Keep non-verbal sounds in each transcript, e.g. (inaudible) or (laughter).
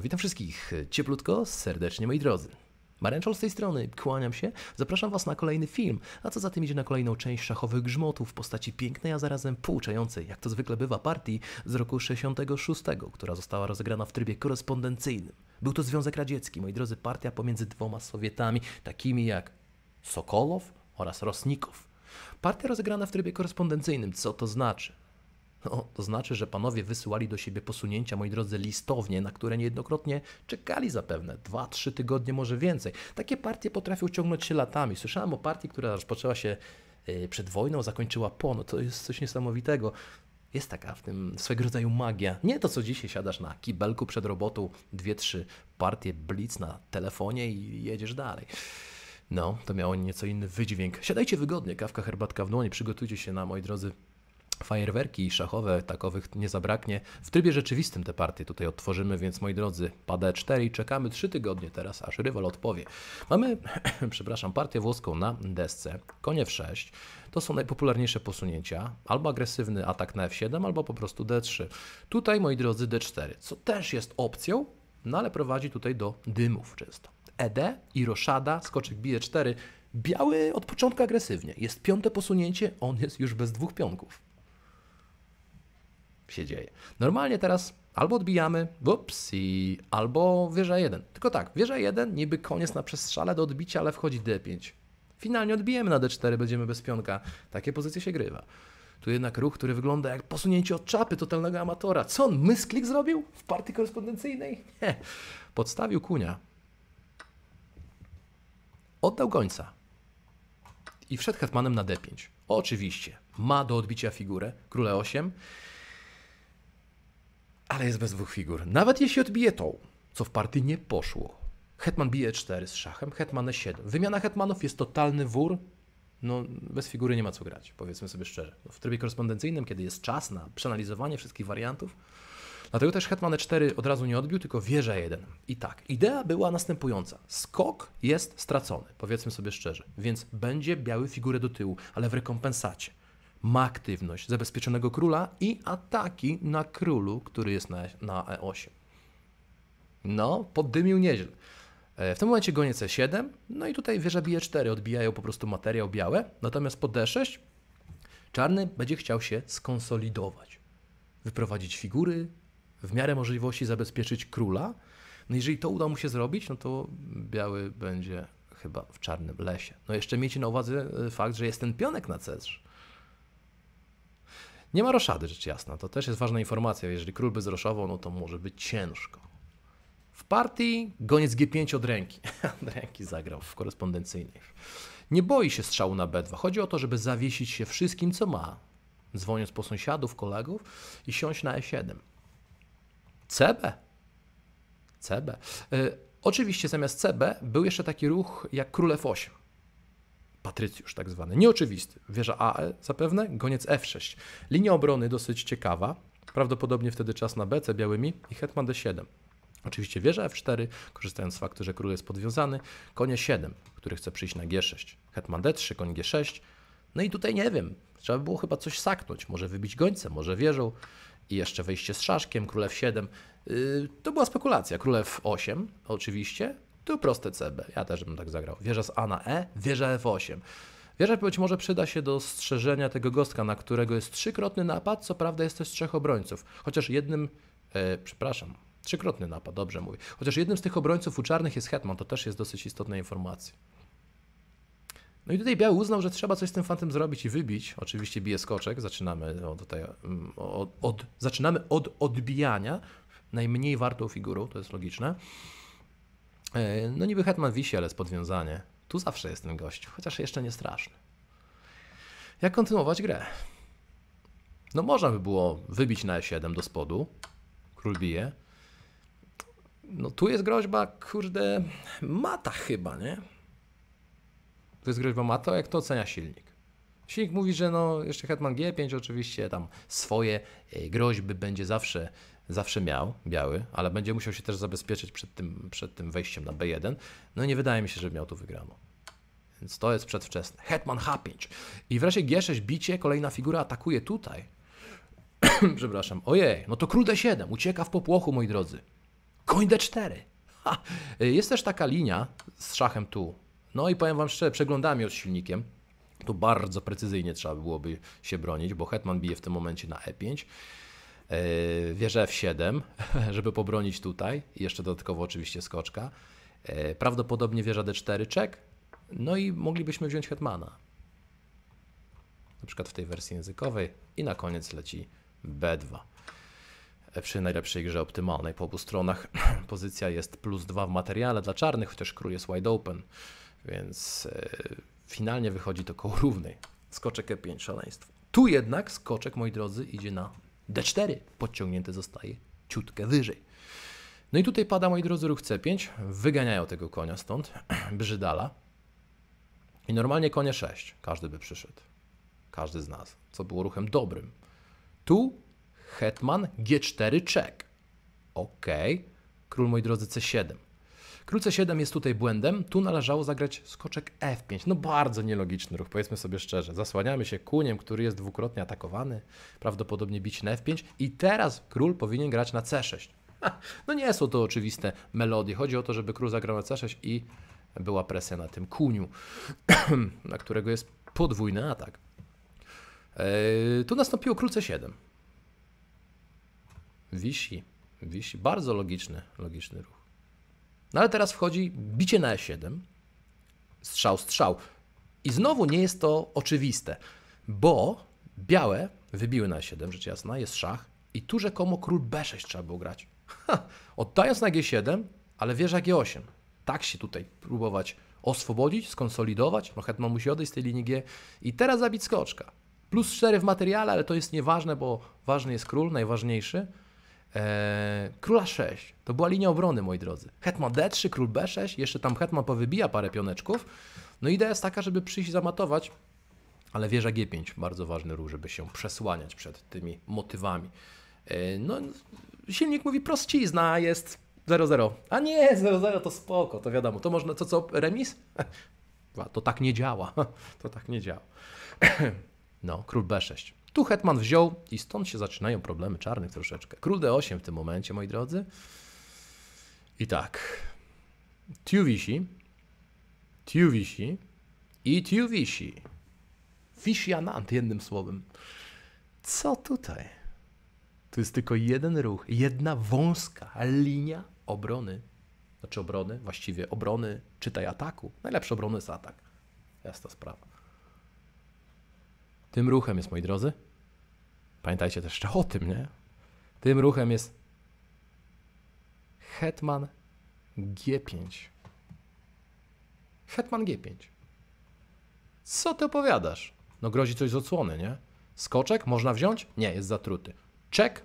Witam wszystkich cieplutko, serdecznie moi drodzy. Maręczol z tej strony, kłaniam się, zapraszam Was na kolejny film, a co za tym idzie na kolejną część szachowych grzmotów w postaci pięknej, a zarazem pouczającej, jak to zwykle bywa, partii z roku 66, która została rozegrana w trybie korespondencyjnym. Był to Związek Radziecki, moi drodzy, partia pomiędzy dwoma Sowietami, takimi jak Sokolow oraz Rosnikow. Partia rozegrana w trybie korespondencyjnym, co to znaczy? No, to znaczy, że panowie wysyłali do siebie posunięcia, moi drodzy, listownie, na które niejednokrotnie czekali zapewne 2-3 tygodnie, może więcej. Takie partie potrafią ciągnąć się latami. Słyszałem o partii, która rozpoczęła się e, przed wojną, zakończyła po. No, to jest coś niesamowitego. Jest taka w tym swego rodzaju magia. Nie to, co dzisiaj siadasz na kibelku przed robotą, dwie, trzy partie blitz na telefonie i jedziesz dalej. No, to miało nieco inny wydźwięk. Siadajcie wygodnie, kawka, herbatka w dłoni, przygotujcie się na, moi drodzy, Fajerwerki szachowe takowych nie zabraknie. W trybie rzeczywistym te partie tutaj odtworzymy, więc moi drodzy, pada E4 i czekamy 3 tygodnie teraz, aż rywal odpowie. Mamy, (clears throat) przepraszam, partię włoską na desce, konie w 6 To są najpopularniejsze posunięcia. Albo agresywny atak na F7, albo po prostu D3. Tutaj, moi drodzy, D4, co też jest opcją, no ale prowadzi tutaj do dymów często. ED i roszada, skoczek bije 4. E Biały od początku agresywnie. Jest piąte posunięcie, on jest już bez dwóch pionków się dzieje. Normalnie teraz albo odbijamy, i albo wieża 1. Tylko tak, wieża 1 niby koniec na przestrzale do odbicia, ale wchodzi D5. Finalnie odbijemy na D4, będziemy bez pionka. Takie pozycje się grywa. Tu jednak ruch, który wygląda jak posunięcie od czapy totalnego amatora. Co on, mysklik zrobił w partii korespondencyjnej? Nie. Podstawił kunia. Oddał gońca. I wszedł hetmanem na D5. Oczywiście, ma do odbicia figurę, króle 8 ale jest bez dwóch figur. Nawet jeśli odbije tą, co w partii nie poszło. Hetman bije 4 z szachem, hetman E7. Wymiana hetmanów jest totalny wór. No, bez figury nie ma co grać, powiedzmy sobie szczerze. No, w trybie korespondencyjnym, kiedy jest czas na przeanalizowanie wszystkich wariantów, Dlatego też Hetman 4 od razu nie odbił, tylko wieża 1. I tak, idea była następująca. Skok jest stracony, powiedzmy sobie szczerze, więc będzie biały figurę do tyłu, ale w rekompensacie ma aktywność zabezpieczonego króla i ataki na królu, który jest na, na E8. No, poddymił nieźle. E, w tym momencie gonie C7, no i tutaj wieża bije 4, odbijają po prostu materiał białe, natomiast po D6 czarny będzie chciał się skonsolidować, wyprowadzić figury, w miarę możliwości zabezpieczyć króla. No jeżeli to uda mu się zrobić, no to biały będzie chyba w czarnym lesie. No jeszcze miejcie na uwadze e, fakt, że jest ten pionek na C3. Nie ma roszady, rzecz jasna. To też jest ważna informacja. Jeżeli król by Roszową, no to może być ciężko. W partii goniec G5 od ręki. (laughs) od ręki zagrał w korespondencyjnej. Nie boi się strzału na B2. Chodzi o to, żeby zawiesić się wszystkim, co ma. Dzwoniąc po sąsiadów, kolegów i siąść na E7. CB. CB. Y oczywiście zamiast CB był jeszcze taki ruch jak król F8 patrycjusz tak zwany, nieoczywisty. Wieża AE zapewne, goniec F6. Linia obrony dosyć ciekawa, prawdopodobnie wtedy czas na BC białymi i hetman D7. Oczywiście wieża F4, korzystając z faktu, że król jest podwiązany, konie 7, który chce przyjść na G6, hetman D3, koń G6. No i tutaj nie wiem, trzeba by było chyba coś saknąć, może wybić gońce, może wieżą i jeszcze wejście z szaszkiem, królew 7 Yy, to była spekulacja, król 8 oczywiście, tu proste CB, ja też bym tak zagrał. Wieża z A na E, wieża F8. Wieża być może przyda się do strzeżenia tego gostka, na którego jest trzykrotny napad, co prawda jest też trzech obrońców. Chociaż jednym, e, przepraszam, trzykrotny napad, dobrze mówię. Chociaż jednym z tych obrońców u czarnych jest Hetman, to też jest dosyć istotna informacja. No i tutaj biały uznał, że trzeba coś z tym fantem zrobić i wybić. Oczywiście bije skoczek, zaczynamy od, tutaj, mm, od, od zaczynamy od odbijania najmniej wartą figurą, to jest logiczne. E, no niby Hetman wisi, ale z podwiązanie. Tu zawsze jest ten gość, chociaż jeszcze nie straszny. Jak kontynuować grę? No można by było wybić na E7 do spodu. Król bije. No tu jest groźba, kurde, mata chyba, nie? Tu jest groźba mata, jak to ocenia silnik? Silnik mówi, że no jeszcze Hetman G5 oczywiście tam swoje e, groźby będzie zawsze zawsze miał, biały, ale będzie musiał się też zabezpieczyć przed tym, przed tym wejściem na B1. No nie wydaje mi się, że miał tu wygraną. Więc to jest przedwczesne. Hetman H5. I wreszcie G6 bicie, kolejna figura atakuje tutaj. (clears throat) Przepraszam. Ojej, no to król D7, ucieka w popłochu, moi drodzy. Koń D4. Ha. Jest też taka linia z szachem tu. No i powiem wam szczerze, przeglądam ją z silnikiem. Tu bardzo precyzyjnie trzeba byłoby się bronić, bo hetman bije w tym momencie na E5. E, wieżę F7, (laughs) żeby pobronić tutaj, jeszcze dodatkowo oczywiście skoczka, e, prawdopodobnie wieża D4 czek, no i moglibyśmy wziąć hetmana, na przykład w tej wersji językowej i na koniec leci B2. E, przy najlepszej grze optymalnej po obu stronach (clears throat) pozycja jest plus 2 w materiale dla czarnych, chociaż król jest wide open, więc finalnie wychodzi to koło (laughs) równej. Skoczek E5, szaleństwo. Tu jednak skoczek, moi drodzy, idzie na D4 podciągnięty zostaje ciutkę wyżej. No i tutaj pada, moi drodzy, ruch C5. Wyganiają tego konia stąd, (clears throat) brzydala. I normalnie konie 6. Każdy by przyszedł. Każdy z nas. Co było ruchem dobrym. Tu hetman G4 check Ok. Król, moi drodzy, C7. Król C7 jest tutaj błędem, tu należało zagrać skoczek F5. No bardzo nielogiczny ruch, powiedzmy sobie szczerze. Zasłaniamy się kuniem, który jest dwukrotnie atakowany, prawdopodobnie bić na F5 i teraz król powinien grać na C6. No nie są to oczywiste melodie. Chodzi o to, żeby król zagrał na C6 i była presja na tym kuniu, (clears throat) na którego jest podwójny atak. Yy, tu nastąpiło król C7. Wisi, wisi. Bardzo logiczny, logiczny ruch. No ale teraz wchodzi bicie na E7, strzał, strzał. I znowu nie jest to oczywiste, bo białe wybiły na E7, rzecz jasna, jest szach i tu rzekomo król B6 trzeba było grać. Ha, oddając na G7, ale wieża G8. Tak się tutaj próbować oswobodzić, skonsolidować. No Hetman musi odejść z tej linii G i teraz zabić skoczka. Plus 4 w materiale, ale to jest nieważne, bo ważny jest król, najważniejszy e, króla 6. To była linia obrony, moi drodzy. Hetman D3, król B6, jeszcze tam hetman powybija parę pioneczków. No idea jest taka, żeby przyjść zamatować, ale wieża G5, bardzo ważny ruch, żeby się przesłaniać przed tymi motywami. E, no, silnik mówi proscizna, jest 0-0. A nie, 0-0 to spoko, to wiadomo. To można, to co, remis? (laughs) To tak nie działa. (laughs) To tak nie działa. (clears throat) No, król B6. Tu Hetman wziął i stąd się zaczynają problemy czarnych troszeczkę. Król D8 w tym momencie, moi drodzy. I tak. Tu wisi. Tu wisi. I tu wisi. Wisi jednym słowem. Co tutaj? To jest tylko jeden ruch, jedna wąska linia obrony. Znaczy obrony, właściwie obrony, czytaj ataku. Najlepsza obrona jest atak. Jasna sprawa. Tym ruchem jest, moi drodzy, pamiętajcie też jeszcze o tym, nie? Tym ruchem jest Hetman G5. Hetman G5. Co ty opowiadasz? No grozi coś z odsłony, nie? Skoczek można wziąć? Nie, jest zatruty. Czek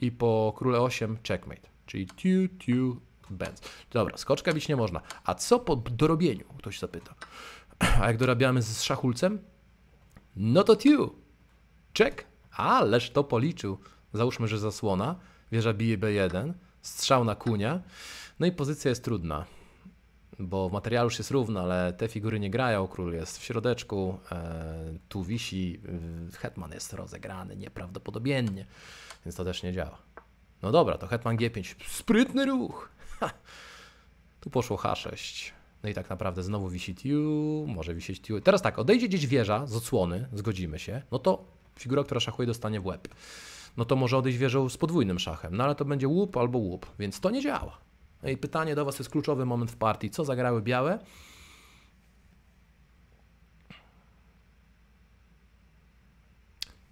i po króle 8 checkmate, czyli tiu tiu Benz. Dobra, skoczka bić nie można. A co po dorobieniu? Ktoś zapyta. A jak dorabiamy z szachulcem? No to tiu. Czek. Ależ to policzył. Załóżmy, że zasłona. Wieża bije B1. Strzał na kunia. No i pozycja jest trudna. Bo w materiału już jest równa, ale te figury nie grają. Król jest w środeczku. E, tu wisi. hetman jest rozegrany nieprawdopodobnie. Więc to też nie działa. No dobra, to hetman G5. Sprytny ruch. (laughs) Ha. Tu poszło H6. No i tak naprawdę znowu wisi tiu, może wisieć tiu. Teraz tak, odejdzie gdzieś wieża z odsłony, zgodzimy się, no to figura, która szachuje, dostanie w łeb. No to może odejść wieżą z podwójnym szachem, no ale to będzie łup albo łup, więc to nie działa. No i pytanie do Was jest kluczowy moment w partii. Co zagrały białe?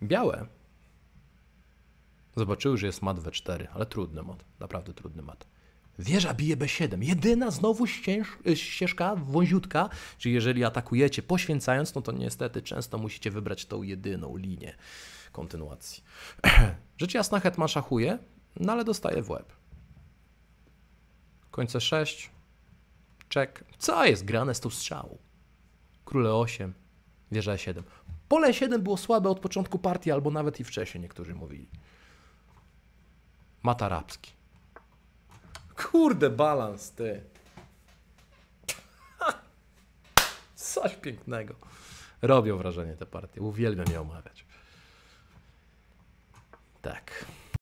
Białe zobaczyły, że jest mat we 4, ale trudny mat, naprawdę trudny mat. Wieża bije B7. Jedyna znowu y, ścieżka wąziutka, czyli jeżeli atakujecie poświęcając, no to niestety często musicie wybrać tą jedyną linię kontynuacji. (clears throat) Rzecz jasna hetman szachuje, no ale dostaje w łeb. Końce 6. Czek. Co jest grane z tą strzałą? Króle 8, wieża 7. Pole 7 było słabe od początku partii, albo nawet i wcześniej niektórzy mówili. Mat Kurde, balans, ty. (laughs) Coś pięknego. Robią wrażenie te partie. Uwielbiam je omawiać. Tak.